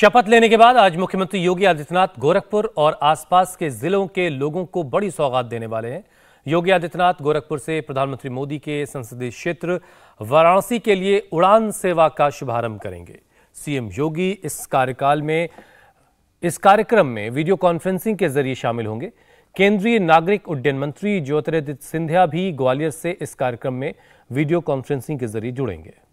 शपथ लेने के बाद आज मुख्यमंत्री योगी आदित्यनाथ गोरखपुर और आसपास के जिलों के लोगों को बड़ी सौगात देने वाले हैं योगी आदित्यनाथ गोरखपुर से प्रधानमंत्री मोदी के संसदीय क्षेत्र वाराणसी के लिए उड़ान सेवा का शुभारंभ करेंगे सीएम योगी इस कार्यकाल में इस कार्यक्रम में वीडियो कॉन्फ्रेंसिंग के जरिए शामिल होंगे केंद्रीय नागरिक उड्डयन मंत्री ज्योतिरादित्य सिंधिया भी ग्वालियर से इस कार्यक्रम में वीडियो कॉन्फ्रेंसिंग के जरिए जुड़ेंगे